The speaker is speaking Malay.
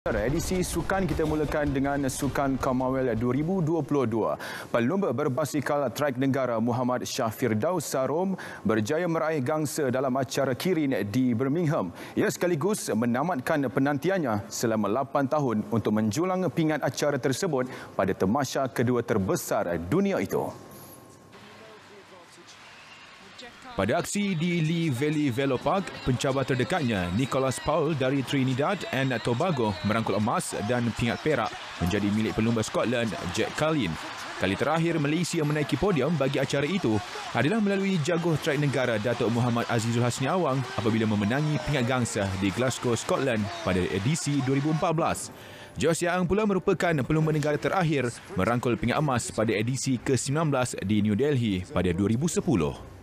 Edisi sukan kita mulakan dengan Sukan Commonwealth 2022. Pelumba berbasikal trek negara Muhammad Syafir Daus berjaya meraih gangsa dalam acara Kirin di Birmingham. Ia sekaligus menamatkan penantiannya selama 8 tahun untuk menjulang pingat acara tersebut pada temasya kedua terbesar dunia itu. Pada aksi di Lee Valley Velo Park, pencabar terdekatnya Nicholas Paul dari Trinidad and Tobago merangkul emas dan pingat perak menjadi milik pelumba Scotland Jack Cullen. Kali terakhir Malaysia menaiki podium bagi acara itu adalah melalui jaguh trek negara Datuk Muhammad Azizul Hasni Awang apabila memenangi pingat gangsa di Glasgow, Scotland pada edisi 2014. Josh Yang pula merupakan pelumba negara terakhir merangkul pingat emas pada edisi ke-19 di New Delhi pada 2010.